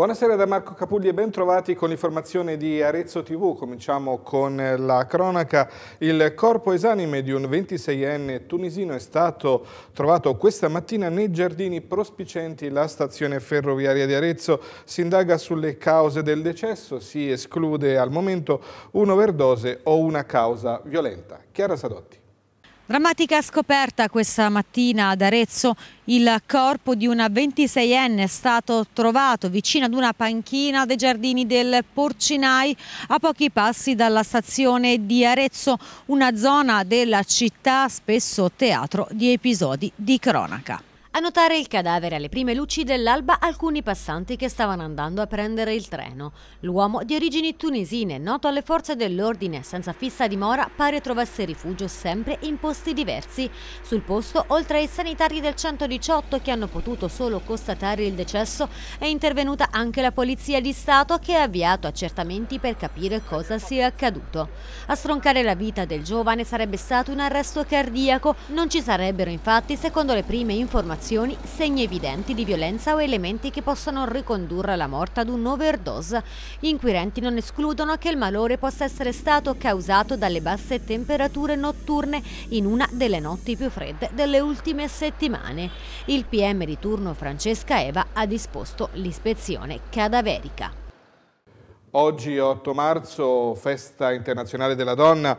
Buonasera da Marco Capugli e ben trovati con l'informazione di Arezzo TV. Cominciamo con la cronaca. Il corpo esanime di un 26enne tunisino è stato trovato questa mattina nei giardini prospicenti la stazione ferroviaria di Arezzo. Si indaga sulle cause del decesso, si esclude al momento un'overdose o una causa violenta. Chiara Sadotti. Drammatica scoperta questa mattina ad Arezzo, il corpo di una 26enne è stato trovato vicino ad una panchina dei giardini del Porcinai a pochi passi dalla stazione di Arezzo, una zona della città spesso teatro di episodi di cronaca. A notare il cadavere alle prime luci dell'alba alcuni passanti che stavano andando a prendere il treno. L'uomo di origini tunisine, noto alle forze dell'ordine, senza fissa dimora, pare trovasse rifugio sempre in posti diversi. Sul posto, oltre ai sanitari del 118 che hanno potuto solo constatare il decesso, è intervenuta anche la Polizia di Stato che ha avviato accertamenti per capire cosa sia accaduto. A stroncare la vita del giovane sarebbe stato un arresto cardiaco, non ci sarebbero infatti, secondo le prime informazioni, situazioni segni evidenti di violenza o elementi che possono ricondurre la morte ad un overdose. Gli inquirenti non escludono che il malore possa essere stato causato dalle basse temperature notturne in una delle notti più fredde delle ultime settimane. Il PM di turno Francesca Eva ha disposto l'ispezione cadaverica. Oggi 8 marzo, festa internazionale della donna,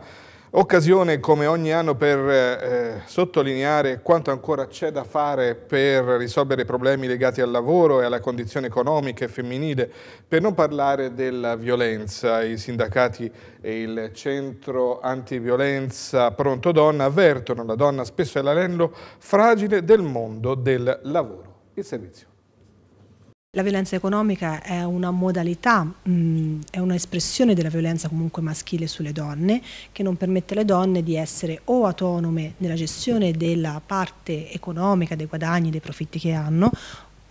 Occasione come ogni anno per eh, eh, sottolineare quanto ancora c'è da fare per risolvere i problemi legati al lavoro e alla condizione economica e femminile, per non parlare della violenza. I sindacati e il centro antiviolenza Pronto Donna avvertono la donna spesso è l'anello fragile del mondo del lavoro. Il servizio. La violenza economica è una modalità, è un'espressione della violenza comunque maschile sulle donne che non permette alle donne di essere o autonome nella gestione della parte economica, dei guadagni, dei profitti che hanno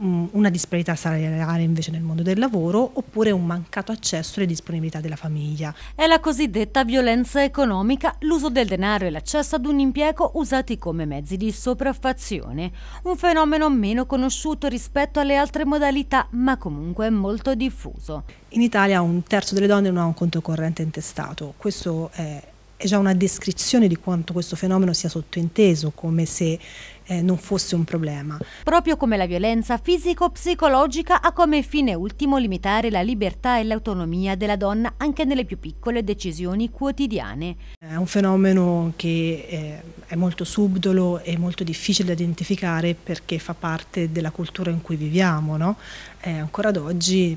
Mm, una disparità salariale invece nel mondo del lavoro oppure un mancato accesso alle disponibilità della famiglia. È la cosiddetta violenza economica, l'uso del denaro e l'accesso ad un impiego usati come mezzi di sopraffazione, un fenomeno meno conosciuto rispetto alle altre modalità ma comunque molto diffuso. In Italia un terzo delle donne non ha un conto corrente intestato, questo è è già una descrizione di quanto questo fenomeno sia sottointeso, come se eh, non fosse un problema. Proprio come la violenza fisico-psicologica ha come fine ultimo limitare la libertà e l'autonomia della donna anche nelle più piccole decisioni quotidiane. È un fenomeno che eh, è molto subdolo e molto difficile da identificare perché fa parte della cultura in cui viviamo. No? Eh, ancora ad oggi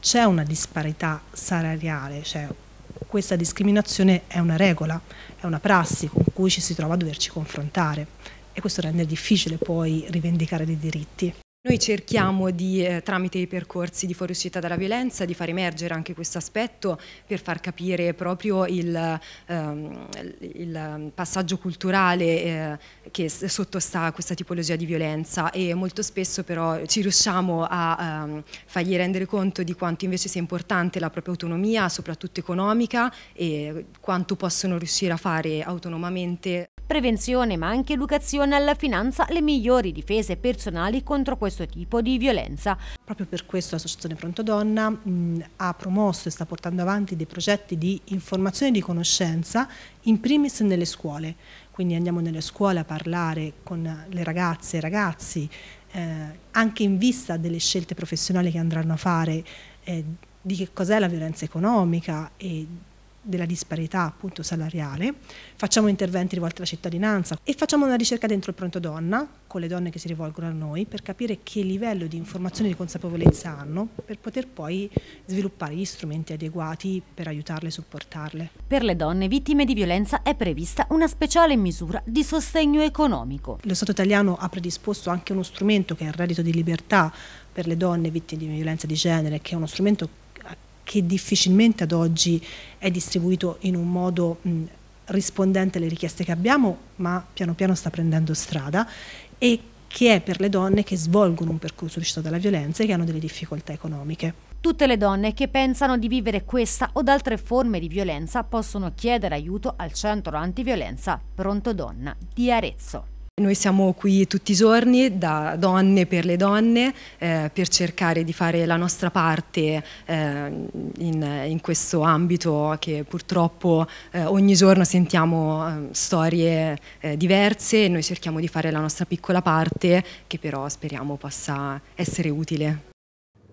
c'è una disparità salariale, cioè questa discriminazione è una regola, è una prassi con cui ci si trova a doverci confrontare e questo rende difficile poi rivendicare dei diritti. Noi cerchiamo di, eh, tramite i percorsi di fuoriuscita dalla violenza di far emergere anche questo aspetto per far capire proprio il, ehm, il passaggio culturale eh, che sottostà a questa tipologia di violenza e molto spesso però ci riusciamo a ehm, fargli rendere conto di quanto invece sia importante la propria autonomia, soprattutto economica e quanto possono riuscire a fare autonomamente Prevenzione ma anche educazione alla finanza le migliori difese personali contro questo tipo di violenza. Proprio per questo l'Associazione Pronto Donna mh, ha promosso e sta portando avanti dei progetti di informazione e di conoscenza in primis nelle scuole. Quindi andiamo nelle scuole a parlare con le ragazze e i ragazzi eh, anche in vista delle scelte professionali che andranno a fare eh, di che cos'è la violenza economica e della disparità appunto salariale, facciamo interventi rivolti alla cittadinanza e facciamo una ricerca dentro il pronto donna con le donne che si rivolgono a noi per capire che livello di informazione e di consapevolezza hanno per poter poi sviluppare gli strumenti adeguati per aiutarle e supportarle. Per le donne vittime di violenza è prevista una speciale misura di sostegno economico. Lo Stato italiano ha predisposto anche uno strumento che è il reddito di libertà per le donne vittime di violenza di genere, che è uno strumento che difficilmente ad oggi è distribuito in un modo mh, rispondente alle richieste che abbiamo, ma piano piano sta prendendo strada e che è per le donne che svolgono un percorso di uscita dalla violenza e che hanno delle difficoltà economiche. Tutte le donne che pensano di vivere questa o altre forme di violenza possono chiedere aiuto al centro antiviolenza Pronto Donna di Arezzo. Noi siamo qui tutti i giorni, da donne per le donne, eh, per cercare di fare la nostra parte eh, in, in, questo ambito che purtroppo eh, ogni giorno sentiamo eh, storie eh, diverse e noi cerchiamo di fare la nostra piccola parte che però speriamo possa essere utile.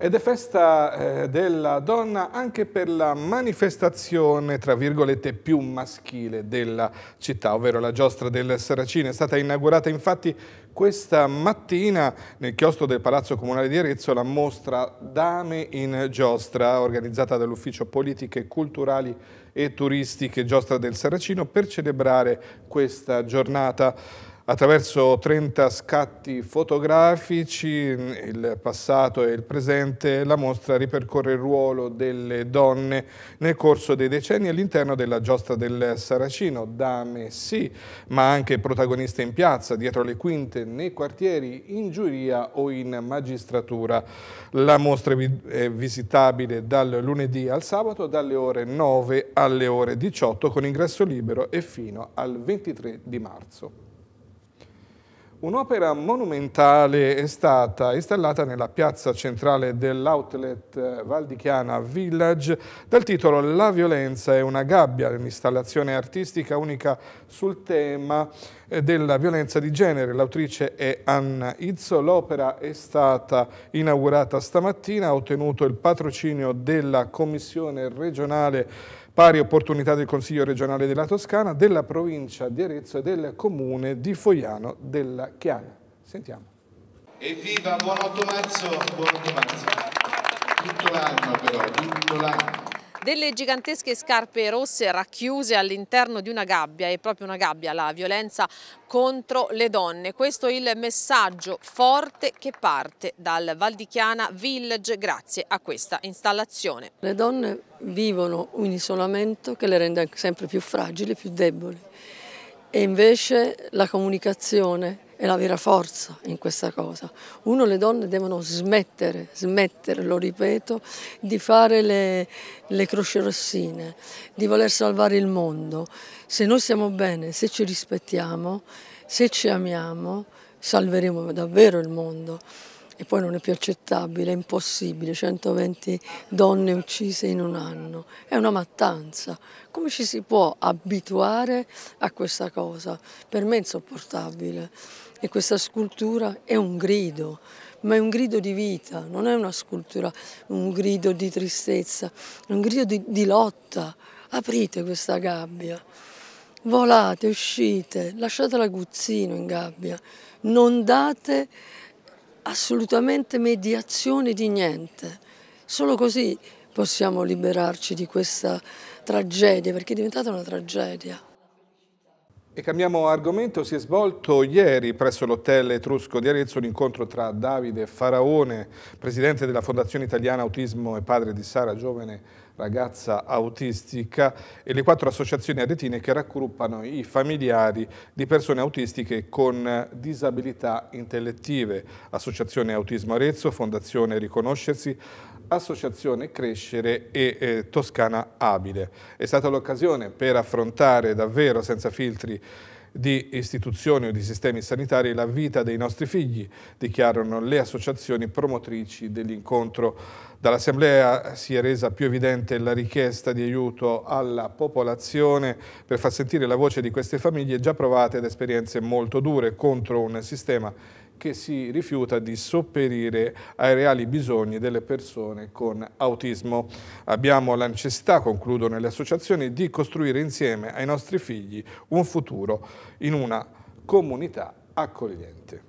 Ed è festa eh, della donna anche per la manifestazione, tra virgolette, più maschile della città, ovvero la giostra del Saracino. È stata inaugurata infatti questa mattina nel chiostro del Palazzo Comunale di Arezzo la mostra Dame in Giostra, organizzata dall'Ufficio Politiche Culturali e Turistiche Giostra del Saracino, per celebrare questa giornata attraverso 30 scatti fotografici, il passato e il presente, la mostra ripercorre il ruolo delle donne nel corso dei decenni all'interno della giostra del Saracino, dame sì, ma anche protagoniste in piazza, dietro le quinte, nei quartieri, in giuria o in magistratura. La mostra è visitabile dal lunedì al sabato dalle ore 9 alle ore 18 con ingresso libero e fino al 23 di marzo. Un'opera monumentale è stata installata nella piazza centrale dell'outlet eh, Valdichiana Village dal titolo La violenza è una gabbia, un'installazione artistica unica sul tema eh, della violenza di genere. L'autrice è Anna Izzo, l'opera è stata inaugurata stamattina, ha ottenuto il patrocinio della Commissione regionale pari opportunità del Consiglio regionale della Toscana, della provincia di Arezzo e del comune di Foiano della Chiana. Sentiamo. Evviva, buon 8 marzo, buon 8 marzo. Tutto l'anno però, tutto l'anno. Delle gigantesche scarpe rosse racchiuse all'interno di una gabbia, è proprio una gabbia la violenza contro le donne. Questo è il messaggio forte che parte dal Valdichiana Village grazie a questa installazione. Le donne vivono un isolamento che le rende sempre più fragili, più deboli e invece la comunicazione è la vera forza in questa cosa. Uno, le donne devono smettere, smettere, lo ripeto, di fare le, le croce rossine, di voler salvare il mondo. Se noi siamo bene, se ci rispettiamo, se ci amiamo, salveremo davvero il mondo. E poi non è più accettabile, è impossibile, 120 donne uccise in un anno, è una mattanza. Come ci si può abituare a questa cosa? Per me è insopportabile e questa scultura è un grido, ma è un grido di vita, non è una scultura, un grido di tristezza, è un grido di, di lotta. Aprite questa gabbia, volate, uscite, lasciate l'aguzzino in gabbia, non date assolutamente mediazione di niente, solo così possiamo liberarci di questa tragedia, perché è diventata una tragedia. E cambiamo argomento, si è svolto ieri presso l'hotel Etrusco di Arezzo un incontro tra Davide Faraone, presidente della Fondazione Italiana Autismo e padre di Sara, giovane ragazza autistica, e le quattro associazioni aretine che raggruppano i familiari di persone autistiche con disabilità intellettive, Associazione Autismo Arezzo, Fondazione Riconoscersi, Associazione Crescere e eh, Toscana Abile. È stata l'occasione per affrontare davvero senza filtri di istituzioni o di sistemi sanitari la vita dei nostri figli, dichiarano le associazioni promotrici dell'incontro. Dall'Assemblea si è resa più evidente la richiesta di aiuto alla popolazione per far sentire la voce di queste famiglie già provate da esperienze molto dure contro un sistema che si rifiuta di sopperire ai reali bisogni delle persone con autismo. Abbiamo l'ancestà, concludo nelle associazioni, di costruire insieme ai nostri figli un futuro in una comunità accogliente.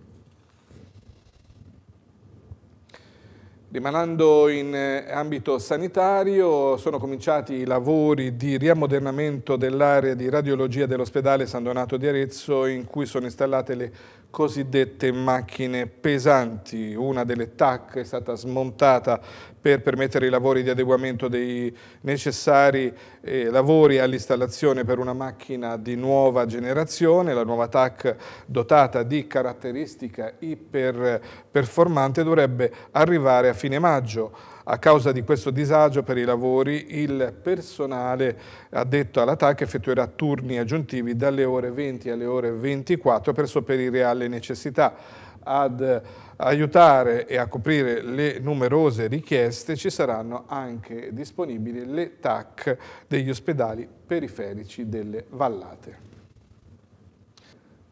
Rimanendo in eh, ambito sanitario, sono cominciati i lavori di riammodernamento dell'area di radiologia dell'ospedale San Donato di Arezzo in cui sono installate le cosiddette macchine pesanti. Una delle TAC è stata smontata per permettere i lavori di adeguamento dei necessari eh, lavori all'installazione per una macchina di nuova generazione. La nuova TAC dotata di caratteristica iperperformante dovrebbe arrivare a fine maggio. A causa di questo disagio per i lavori, il personale addetto alla TAC effettuerà turni aggiuntivi dalle ore 20 alle ore 24 per sopperire alle necessità. Ad aiutare e a coprire le numerose richieste ci saranno anche disponibili le TAC degli ospedali periferici delle vallate.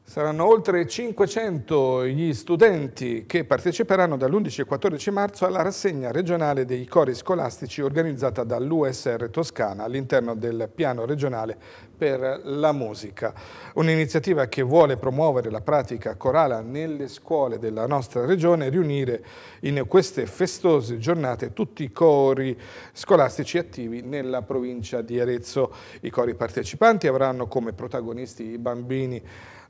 Saranno oltre 500 gli studenti che parteciperanno dall'11 e 14 marzo alla rassegna regionale dei cori scolastici organizzata dall'USR Toscana all'interno del piano regionale per la musica, un'iniziativa che vuole promuovere la pratica corale nelle scuole della nostra regione e riunire in queste festose giornate tutti i cori scolastici attivi nella provincia di Arezzo. I cori partecipanti avranno come protagonisti i bambini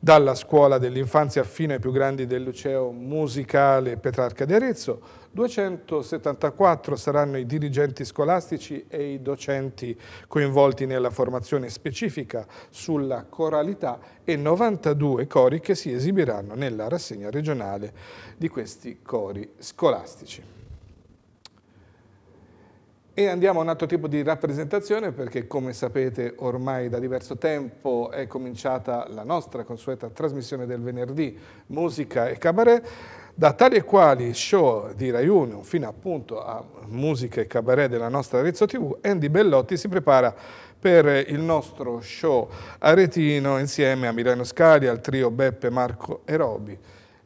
dalla scuola dell'infanzia fino ai più grandi del liceo musicale Petrarca di Arezzo, 274 saranno i dirigenti scolastici e i docenti coinvolti nella formazione specifica sulla coralità e 92 cori che si esibiranno nella rassegna regionale di questi cori scolastici. E andiamo a un altro tipo di rappresentazione perché come sapete ormai da diverso tempo è cominciata la nostra consueta trasmissione del venerdì Musica e Cabaret da tali e quali show di Rai Union fino appunto a musica e cabaret della nostra Arezzo TV, Andy Bellotti si prepara per il nostro show aretino insieme a Milano Scali, al trio Beppe, Marco e Robi.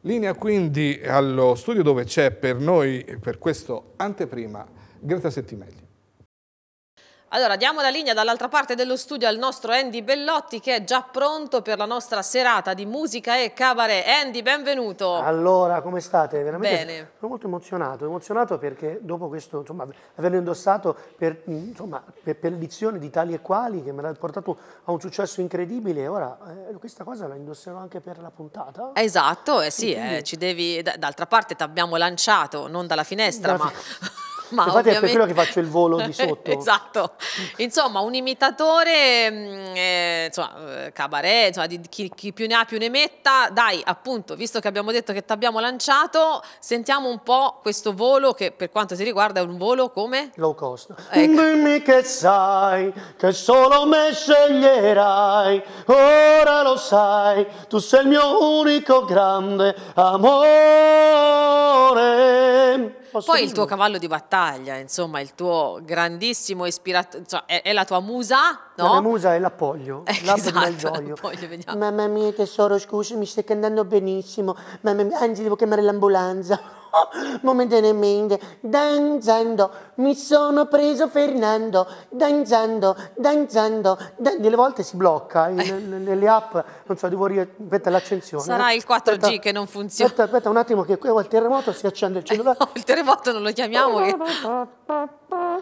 Linea quindi allo studio dove c'è per noi, per questo anteprima, Greta Settimelli. Allora, diamo la linea dall'altra parte dello studio al nostro Andy Bellotti che è già pronto per la nostra serata di musica e cabaret. Andy, benvenuto. Allora, come state? Veramente Bene. Sono molto emozionato, emozionato perché dopo questo, insomma, averlo indossato per, insomma, per, per l'edizione di tali e quali che me l'ha portato a un successo incredibile, ora eh, questa cosa la indosserò anche per la puntata. Esatto, eh sì, eh, ci devi, d'altra parte ti abbiamo lanciato, non dalla finestra, da ma... ma Infatti ovviamente... è per quello che faccio il volo di sotto. esatto. Insomma, un imitatore, mm, eh, insomma, eh, cabaret, insomma, di, chi, chi, più ne ha più ne metta. Dai, appunto, visto che abbiamo detto che ti abbiamo lanciato, sentiamo un po' questo volo che per quanto ti riguarda è un volo come? Low cost. Ecco. Dimmi che sai, che solo me sceglierai, ora lo sai, tu sei il mio unico grande amore. Posso Poi dire? il tuo cavallo di battaglia, insomma, il tuo grandissimo ispiratore, cioè, è, è, la tua musa, no? La mia musa è l'appoglio, eh, esatto, l'appoglio, vediamo. Mamma mia tesoro, scusa, mi stai cantando benissimo, mamma mia, anzi devo chiamare l'ambulanza momentaneamente danzando mi sono preso Fernando danzando danzando dan delle volte si blocca in, nelle eh. app non so devo ripetere l'accensione sarà eh. il 4G aspetta, che non funziona aspetta, aspetta un attimo che qua al terremoto si accende il cellulare no, il terremoto non lo chiamiamo che...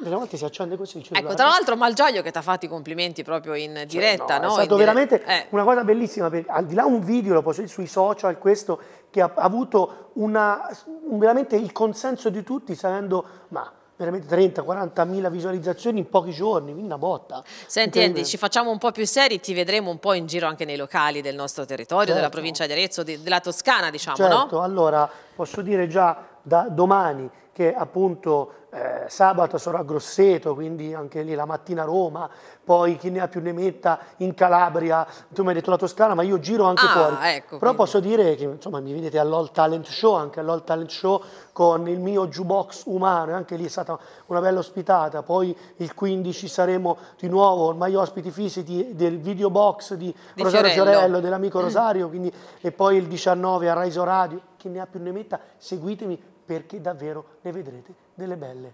delle volte si accende così il ecco, cellulare ecco tra l'altro Malgioglio che ti ha fatto i complimenti proprio in cioè, diretta cioè, no, no, è stato veramente dire... Eh. una cosa bellissima per, al di là un video lo posso dire sui social questo che ha avuto una, veramente il consenso di tutti, sapendo ma veramente 30, 40 mila visualizzazioni in pochi giorni, quindi una botta. Senti Andy, ci facciamo un po' più seri, ti vedremo un po' in giro anche nei locali del nostro territorio, certo. della provincia di Arezzo, de, della Toscana diciamo, certo. no? allora posso dire già da domani che appunto eh, sabato sarò a Grosseto, quindi anche lì la mattina a Roma, poi chi ne ha più ne metta in Calabria, tu mi hai detto la Toscana, ma io giro anche ah, fuori. Ecco, Però quindi. posso dire che insomma mi vedete all'All Talent Show, anche all'All Talent Show con il mio jukebox umano, anche lì è stata una bella ospitata, poi il 15 saremo di nuovo ormai ospiti fisici di, del videobox di, di Rosario Fiorello, Fiorello dell'amico Rosario, quindi, e poi il 19 a Raiso Radio, chi ne ha più ne metta, seguitemi perché davvero ne vedrete delle belle.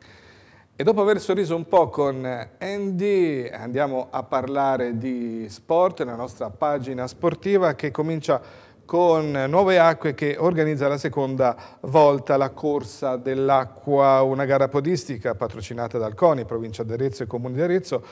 E dopo aver sorriso un po' con Andy andiamo a parlare di sport, la nostra pagina sportiva che comincia con Nuove Acque che organizza la seconda volta la Corsa dell'Acqua, una gara podistica patrocinata dal CONI, provincia d'Arezzo e Comune di Arezzo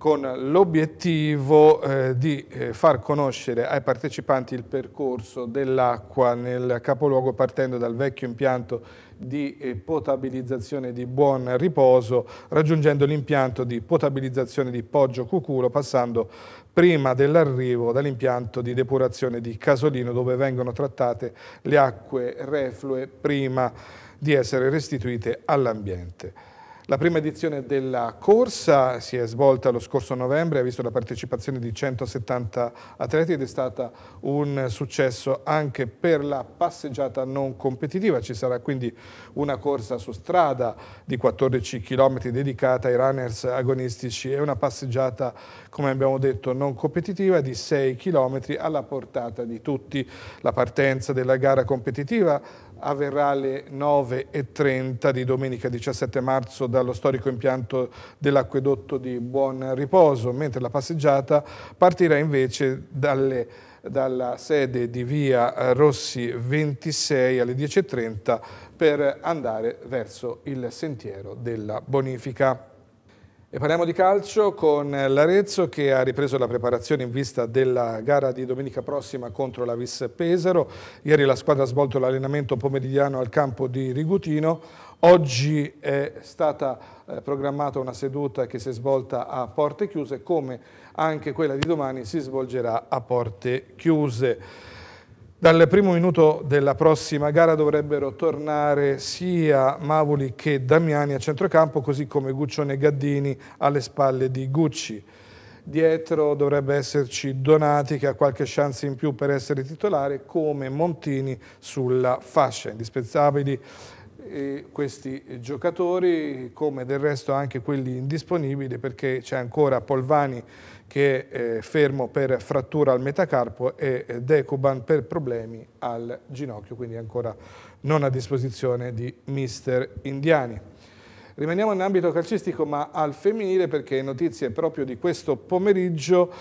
con l'obiettivo eh, di eh, far conoscere ai partecipanti il percorso dell'acqua nel capoluogo partendo dal vecchio impianto di eh, potabilizzazione di Buon Riposo raggiungendo l'impianto di potabilizzazione di Poggio Cuculo passando prima dell'arrivo dall'impianto di depurazione di Casolino dove vengono trattate le acque reflue prima di essere restituite all'ambiente. La prima edizione della corsa si è svolta lo scorso novembre, ha visto la partecipazione di 170 atleti ed è stata un successo anche per la passeggiata non competitiva. Ci sarà quindi una corsa su strada di 14 km dedicata ai runners agonistici e una passeggiata, come abbiamo detto, non competitiva di 6 km alla portata di tutti. La partenza della gara competitiva avverrà alle 9.30 di domenica 17 marzo dallo storico impianto dell'acquedotto di Buon Riposo, mentre la passeggiata partirà invece dalle, dalla sede di via eh, Rossi 26 alle 10.30 per andare verso il sentiero della bonifica. E parliamo di calcio con l'Arezzo che ha ripreso la preparazione in vista della gara di domenica prossima contro la Vis Pesaro. Ieri la squadra ha svolto l'allenamento pomeridiano al campo di Rigutino. Oggi è stata eh, programmata una seduta che si è svolta a porte chiuse come anche quella di domani si svolgerà a porte chiuse. Dal primo minuto della prossima gara dovrebbero tornare sia Mavoli che Damiani a centrocampo, così come Guccione e Gaddini alle spalle di Gucci. Dietro dovrebbe esserci Donati che ha qualche chance in più per essere titolare, come Montini sulla fascia. Indispensabili questi giocatori, come del resto anche quelli indisponibili, perché c'è ancora Polvani che è eh, fermo per frattura al metacarpo e eh, Decuban per problemi al ginocchio, quindi ancora non a disposizione di mister Indiani. Rimaniamo in ambito calcistico ma al femminile perché notizie proprio di questo pomeriggio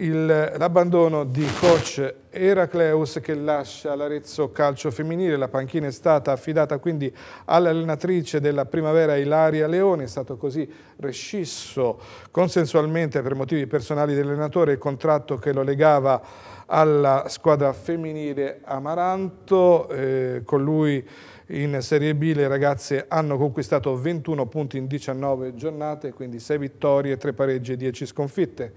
l'abbandono di coach Eracleus che lascia l'Arezzo calcio femminile, la panchina è stata affidata quindi all'allenatrice della primavera Ilaria Leone, è stato così rescisso consensualmente per motivi personali dell'allenatore il contratto che lo legava alla squadra femminile Amaranto, eh, con lui in Serie B le ragazze hanno conquistato 21 punti in 19 giornate, quindi 6 vittorie, 3 pareggi e 10 sconfitte.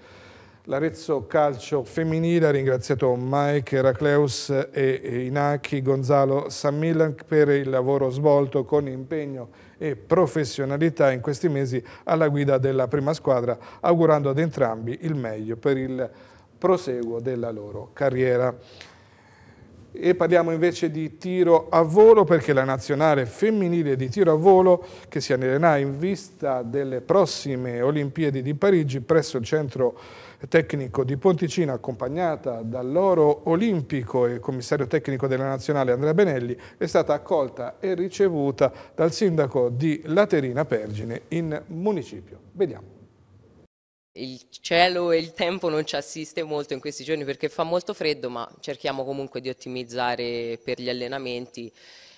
L'Arezzo Calcio Femminile ha ringraziato Mike Heracleus e Inaki Gonzalo Sammilan per il lavoro svolto con impegno e professionalità in questi mesi alla guida della prima squadra, augurando ad entrambi il meglio per il proseguo della loro carriera e parliamo invece di tiro a volo perché la nazionale femminile di tiro a volo che si allenerà in vista delle prossime Olimpiadi di Parigi presso il centro tecnico di Ponticina accompagnata dall'oro olimpico e commissario tecnico della nazionale Andrea Benelli è stata accolta e ricevuta dal sindaco di Laterina Pergine in municipio. Vediamo il cielo e il tempo non ci assiste molto in questi giorni perché fa molto freddo, ma cerchiamo comunque di ottimizzare per gli allenamenti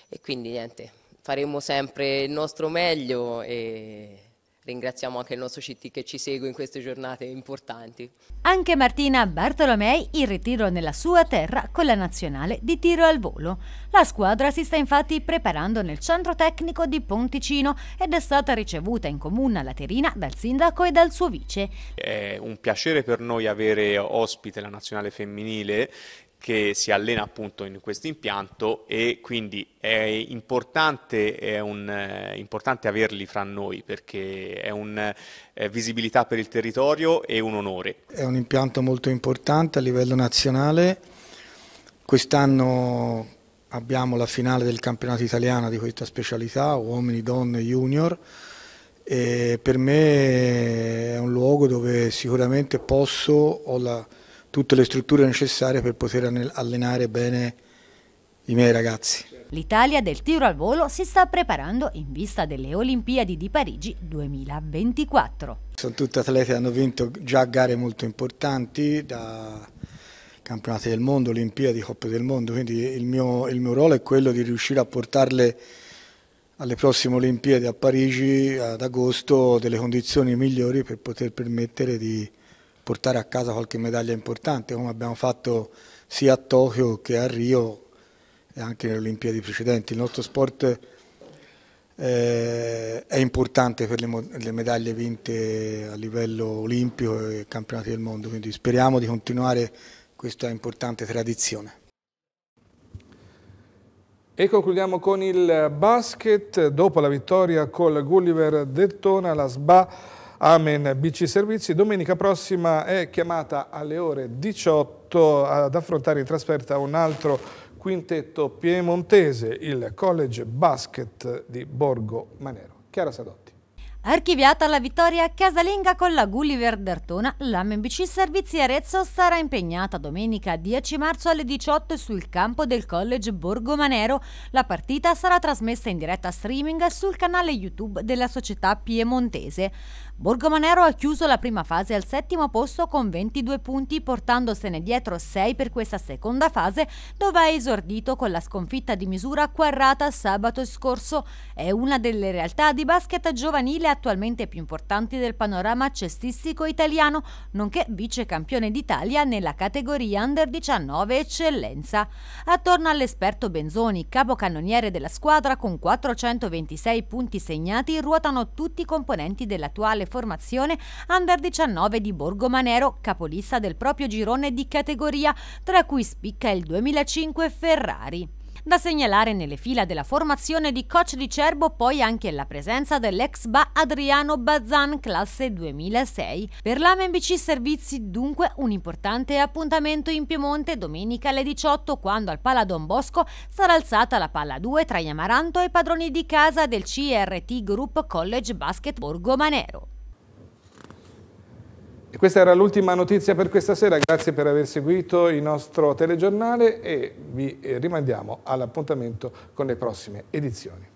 e quindi niente, faremo sempre il nostro meglio e ringraziamo anche il nostro CT che ci segue in queste giornate importanti. Anche Martina Bartolomei in ritiro nella sua terra con la nazionale di tiro al volo. La squadra si sta infatti preparando nel centro tecnico di Ponticino ed è stata ricevuta in comune a Laterina dal sindaco e dal suo vice. È un piacere per noi avere ospite la nazionale femminile che si allena appunto in questo impianto e quindi è importante, è un, è eh, importante averli fra noi perché è una eh, visibilità per il territorio e un onore. È un impianto molto importante a livello nazionale, quest'anno abbiamo la finale del campionato italiano di questa specialità, uomini, donne, junior, e per me è un luogo dove sicuramente posso, ho la tutte le strutture necessarie per poter allenare bene i miei ragazzi. L'Italia del tiro al volo si sta preparando in vista delle Olimpiadi di Parigi 2024. Sono tutti atleti che hanno vinto già gare molto importanti, da campionati del mondo, Olimpiadi, Coppe del Mondo, quindi il mio, il mio ruolo è quello di riuscire a portarle alle prossime Olimpiadi a Parigi ad agosto delle condizioni migliori per poter permettere di portare a casa qualche medaglia importante, come abbiamo fatto sia a Tokyo che a Rio e anche nelle Olimpiadi precedenti. Il nostro sport eh, è importante per le, le, medaglie vinte a livello olimpico e campionati del mondo, quindi speriamo di continuare questa importante tradizione. E concludiamo con il basket. Dopo la vittoria col Gulliver Dettona, la SBA Amen BC Servizi. Domenica prossima è chiamata alle ore 18 ad affrontare in trasferta un altro quintetto piemontese, il College Basket di Borgo Manero. Chiara Sadotto. Archiviata la vittoria casalinga con la Gulliver d'Artona, l'AMBC Servizi Arezzo sarà impegnata domenica 10 marzo alle 18 sul campo del College Borgo Manero. La partita sarà trasmessa in diretta streaming sul canale YouTube della società piemontese. Borgo Manero ha chiuso la prima fase al settimo posto con 22 punti, portandosene dietro 6 per questa seconda fase, dove ha esordito con la sconfitta di misura quarrata sabato scorso. È una delle realtà di basket giovanile attualmente più importanti del panorama cestistico italiano, nonché vice campione d'Italia nella categoria Under 19 Eccellenza. Attorno all'esperto Benzoni, capocannoniere della squadra con 426 punti segnati, ruotano tutti i componenti dell'attuale formazione Under 19 di Borgomanero, capolista del proprio girone di categoria, tra cui spicca il 2005 Ferrari. Da segnalare nelle fila della formazione di coach di Cerbo poi anche la presenza dell'ex ba Adriano Bazan, classe 2006. Per l'AMBC Servizi dunque un importante appuntamento in Piemonte domenica alle 18 quando al Pala Don Bosco sarà alzata la palla 2 tra Iamaranto e padroni di casa del CRT Group College Basket Borgo Manero. E questa era l'ultima notizia per questa sera, grazie per aver seguito il nostro telegiornale e vi eh, rimandiamo all'appuntamento con le prossime edizioni.